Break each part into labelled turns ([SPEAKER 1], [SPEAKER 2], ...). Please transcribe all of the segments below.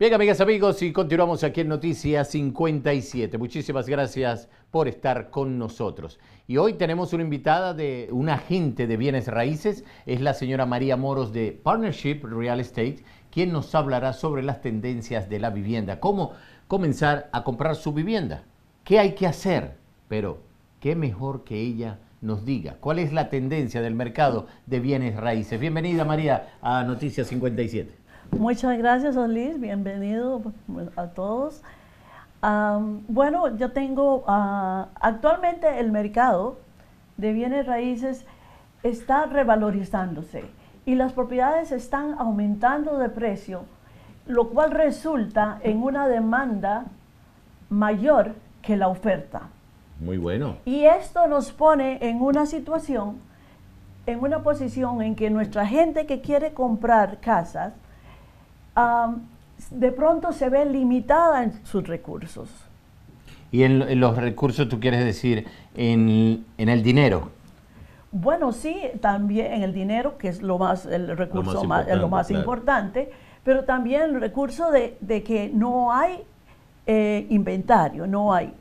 [SPEAKER 1] Bien, amigas, amigos, y continuamos aquí en Noticias 57. Muchísimas gracias por estar con nosotros. Y hoy tenemos una invitada de un agente de bienes raíces, es la señora María Moros de Partnership Real Estate, quien nos hablará sobre las tendencias de la vivienda, cómo comenzar a comprar su vivienda, qué hay que hacer, pero qué mejor que ella nos diga cuál es la tendencia del mercado de bienes raíces. Bienvenida María a Noticias 57.
[SPEAKER 2] Muchas gracias, Olis. Bienvenido pues, a todos. bueno, yo tengo ah, actualmente el mercado de bienes raíces está revalorizándose y las propiedades están aumentando de precio, lo cual resulta en una demanda mayor que la oferta. Muy bueno. Y esto nos pone en una situación, en una posición en que nuestra gente que quiere comprar casas, de pronto se ve limitada en sus recursos.
[SPEAKER 1] Y en, los recursos tú quieres decir en, el dinero.
[SPEAKER 2] Bueno, sí, también en el dinero, que es lo más, el recurso más, importante, pero también el recurso de, que no hay eh, inventario, no hay.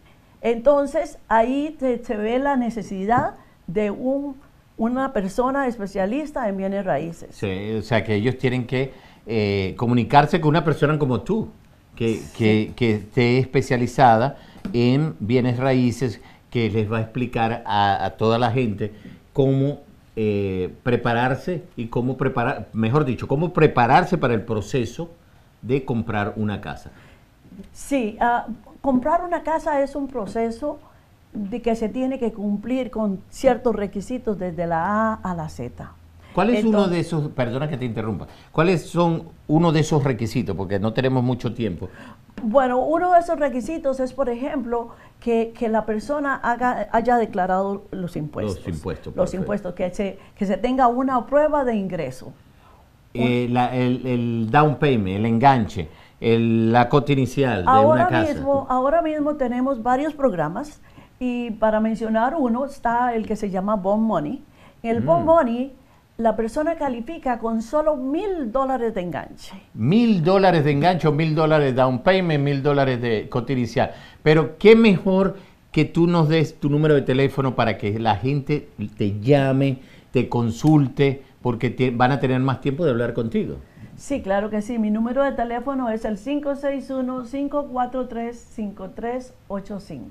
[SPEAKER 2] Entonces ahí se, ve la necesidad de un, una persona especialista en bienes raíces.
[SPEAKER 1] o sea que ellos tienen que eh, comunicarse con una persona como tú, que, esté especializada en bienes raíces, que les va a explicar a, toda la gente cómo eh, prepararse y cómo preparar, mejor dicho, cómo prepararse para el proceso de comprar una casa.
[SPEAKER 2] Sí, ah, comprar una casa es un proceso de que se tiene que cumplir con ciertos requisitos desde la A a la Z.
[SPEAKER 1] ¿Cuál es uno de esos, perdona que te interrumpa, cuáles son uno de esos requisitos? Porque no tenemos mucho tiempo.
[SPEAKER 2] Bueno, uno de esos requisitos es, por ejemplo, que, que la persona haga, haya declarado los impuestos.
[SPEAKER 1] Los impuestos. Los
[SPEAKER 2] impuestos, que se, que se tenga una prueba de ingreso.
[SPEAKER 1] Eh, el, el, down payment, el enganche, la cota inicial de ahora una casa.
[SPEAKER 2] Mismo, ahora mismo tenemos varios programas y para mencionar uno está el que se llama Bond Money. El mm. Bond Money la persona califica con solo mil dólares de enganche.
[SPEAKER 1] Mil dólares de enganche, mil dólares down payment, mil dólares de cota inicial. Pero qué mejor que tú nos des tu número de teléfono para que la gente te llame, te consulte, porque van a tener más tiempo de hablar contigo.
[SPEAKER 2] Sí, claro que sí. Mi número de teléfono es el 561-543-5385.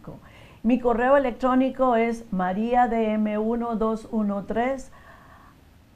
[SPEAKER 2] Mi correo electrónico es mariadm1213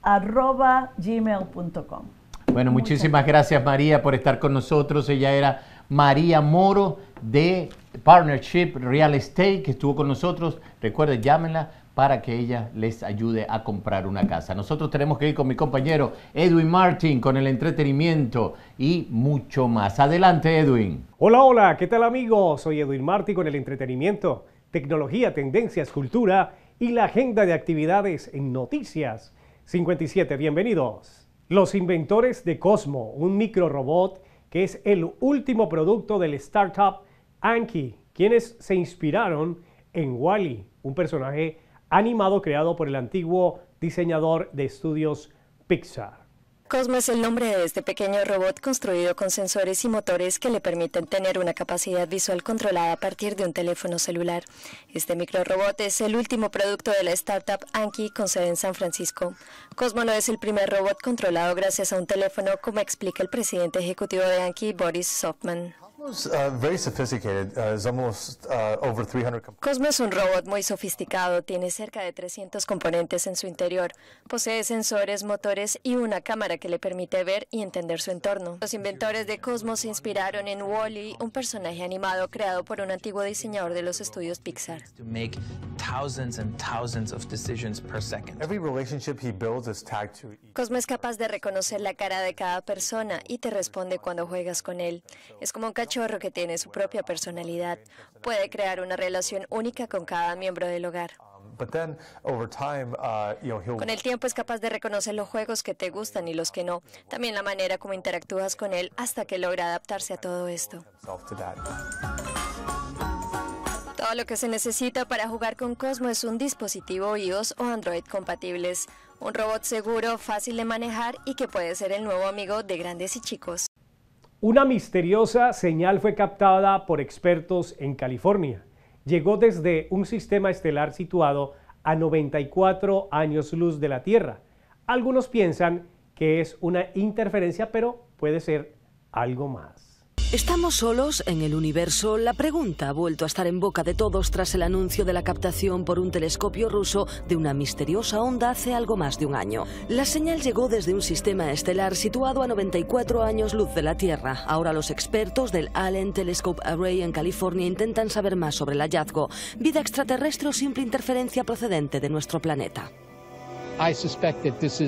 [SPEAKER 2] arroba gmail.com.
[SPEAKER 1] Bueno, muchísimas gracias María por estar con nosotros. Ella era María Moro de Partnership Real Estate que estuvo con nosotros. Recuerden, llámenla para que ella les ayude a comprar una casa. Nosotros tenemos que ir con mi compañero Edwin Martin con el entretenimiento y mucho más. Adelante, Edwin.
[SPEAKER 3] Hola, hola, ¿qué tal amigos? Soy Edwin Martin con el entretenimiento, tecnología, tendencias, cultura y la agenda de actividades en noticias. 57, bienvenidos. Los inventores de Cosmo, un microrobot que es el último producto del startup Anki, quienes se inspiraron en Wally, un personaje animado creado por el antiguo diseñador de estudios Pixar.
[SPEAKER 4] Cosmo es el nombre de este pequeño robot construido con sensores y motores que le permiten tener una capacidad visual controlada a partir de un teléfono celular. Este microrobot es el último producto de la startup Anki con sede en San Francisco. Cosmo no es el primer robot controlado gracias a un teléfono, como explica el presidente ejecutivo de Anki, Boris Softman.
[SPEAKER 1] Uh, uh, uh,
[SPEAKER 4] Cosmo es un robot muy sofisticado, tiene cerca de 300 componentes en su interior, posee sensores, motores y una cámara que le permite ver y entender su entorno. Los inventores de Cosmo se inspiraron en Wally, un personaje animado creado por un antiguo diseñador de los estudios Pixar. Cosmo es capaz de reconocer la cara de cada persona y te responde cuando juegas con él. Es como un chorro que tiene su propia personalidad puede crear una relación única con cada miembro del hogar.
[SPEAKER 3] Um, uh, con
[SPEAKER 4] el tiempo es capaz de reconocer los juegos que te gustan y los que no, también la manera como interactúas con él hasta que logra adaptarse a todo esto. Todo lo que se necesita para jugar con Cosmo es un dispositivo iOS o Android compatibles, un robot seguro, fácil de manejar y que puede ser el nuevo amigo de grandes y chicos.
[SPEAKER 3] Una misteriosa señal fue captada por expertos en California. Llegó desde un sistema estelar situado a 94 años luz de la Tierra. Algunos piensan que es una interferencia, pero puede ser algo más.
[SPEAKER 2] ¿Estamos solos en el universo? La pregunta ha vuelto a estar en boca de todos tras el anuncio de la captación por un telescopio ruso de una misteriosa onda hace algo más de un año. La señal llegó desde un sistema estelar situado a 94 años luz de la Tierra. Ahora los expertos del Allen Telescope Array en California intentan saber más sobre el hallazgo, vida extraterrestre o simple interferencia procedente de nuestro planeta.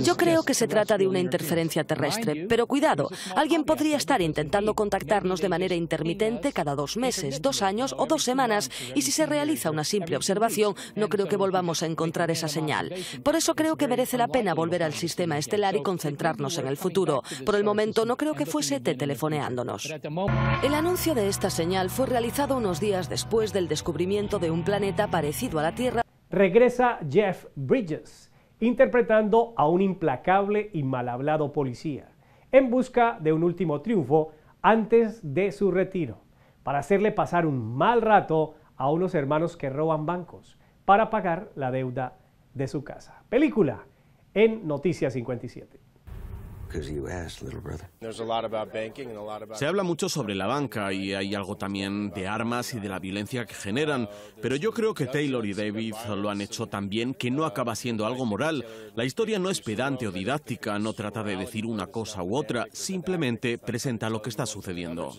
[SPEAKER 2] Yo creo que se trata de una interferencia terrestre, pero cuidado, alguien podría estar intentando contactarnos de manera intermitente cada dos meses, dos años o dos semanas, y si se realiza una simple observación, no creo que volvamos a encontrar esa señal. Por eso creo que merece la pena volver al sistema estelar y concentrarnos en el futuro. Por el momento no creo que fuese te telefoneándonos. El anuncio de esta señal fue realizado unos días después del descubrimiento de un planeta parecido a la Tierra.
[SPEAKER 3] Regresa Jeff Bridges interpretando a un implacable y mal hablado policía, en busca de un último triunfo antes de su retiro, para hacerle pasar un mal rato a unos hermanos que roban bancos para pagar la deuda de su casa. Película en Noticias 57.
[SPEAKER 1] Se habla mucho sobre la banca y hay algo también de armas y de la violencia que generan, pero yo creo que Taylor y David lo han hecho tan bien que no acaba siendo algo moral. La historia no es pedante o didáctica, no trata de decir una cosa u otra, simplemente presenta lo que está sucediendo.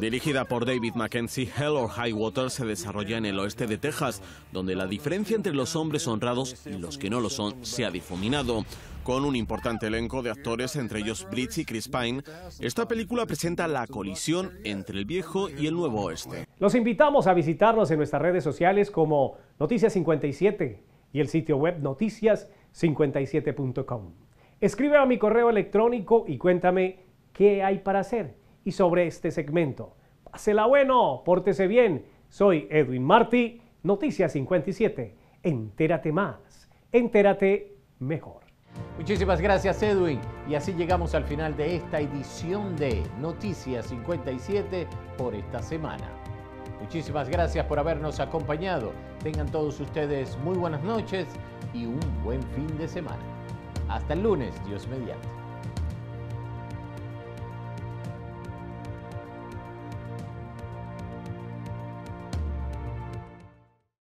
[SPEAKER 1] Dirigida por David Mackenzie, Hell or High Water se desarrolla en el oeste de Texas, donde la diferencia entre los hombres honrados y los que no lo son se ha difuminado. Con un importante elenco de actores, entre ellos Bridge y Chris Pine, esta película presenta la colisión entre el viejo y el nuevo oeste.
[SPEAKER 3] Los invitamos a visitarnos en nuestras redes sociales como Noticias 57 y el sitio web noticias57.com. Escribe a mi correo electrónico y cuéntame qué hay para hacer y sobre este segmento. Pásela bueno, pórtese bien. Soy Edwin Martí, Noticias 57. Entérate más, entérate mejor.
[SPEAKER 1] Muchísimas gracias Edwin y así llegamos al final de esta edición de Noticias 57 por esta semana. Muchísimas gracias por habernos acompañado. Tengan todos ustedes muy buenas noches y un buen fin de semana. Hasta el lunes, Dios mediante.